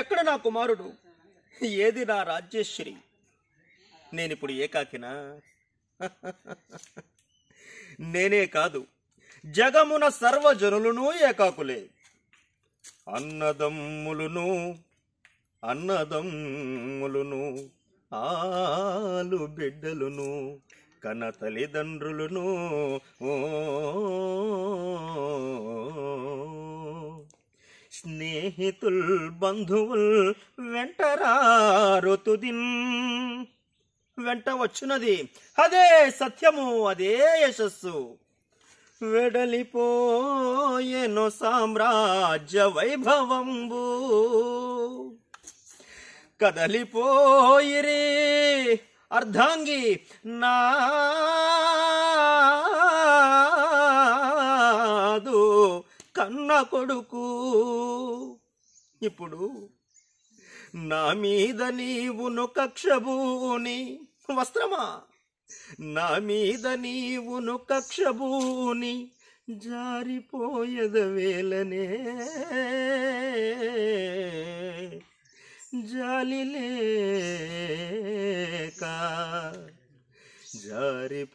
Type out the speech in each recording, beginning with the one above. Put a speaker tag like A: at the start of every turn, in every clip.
A: ఎక్కడ నా కుమారుడు ఏది నా రాజ్యేశ్వరి నేనిప్పుడు ఏకాకినా నేనే కాదు జగమున సర్వజనులను ఏకాకులే అన్నదమ్ములును అన్నదమ్ములును ఆలు బిడ్డలును కన తల్లిదండ్రులను ఓ స్నేహితుల్ బంధువుల్ వెంటరారు వెంటరారుతుదిన్ వెంట వచ్చునది అదే సత్యము అదే యశస్సు వెడలిపోయేను సామ్రాజ్య వైభవంబు కదలిపోయిరే అర్ధాంగి నా కన్న కొడుకు ఇప్పుడు నా మీద నీవు నొకక్షభూని వస్త్రమా నా మీద నీవు నొకక్షభూని జారిపోయద వేలనే జాలిలేక జారిపోయద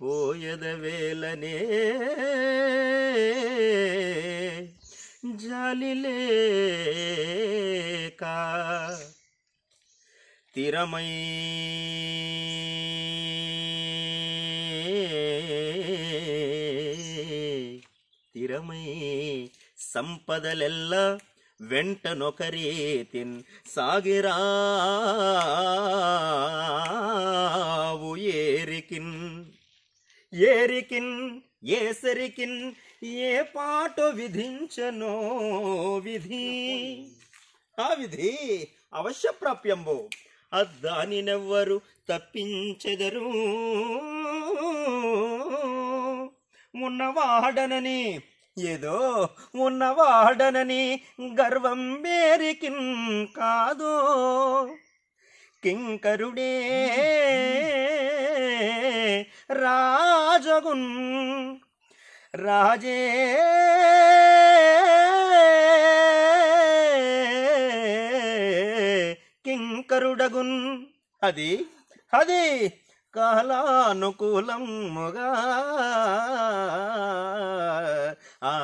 A: వేలనే ஜாலிலேகா திறமை திறமை ಸಂಪದಲೆಲ್ಲ ವೆಂಟ ನೊಕರೀತಿನ್ ಸಾಗಿರಾವು ಏರಿಕಿನ್ ಏರಿಕಿನ್ ఏసరికిన్ ఏ పాట విధించనో విధి ఆ విధి అవశ్యప్రాప్యంబు అద్దానినెవ్వరు తప్పించెదరు ఉన్నవాడనని ఏదో ఉన్నవాడనని గర్వం వేరికిన్ కాదో కింకరుడే రాజగున్ రాజే కింకరుడగున్ అది అది కాలానుకూలం
B: మొగా ఆ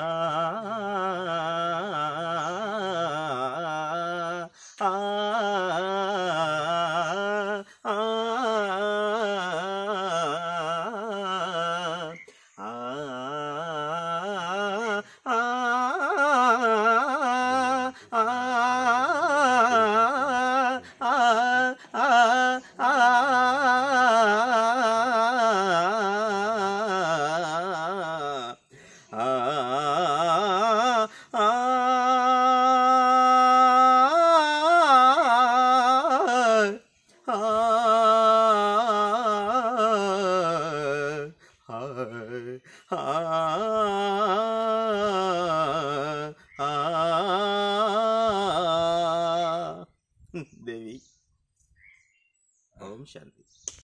A: Bebek. Olmuş artık.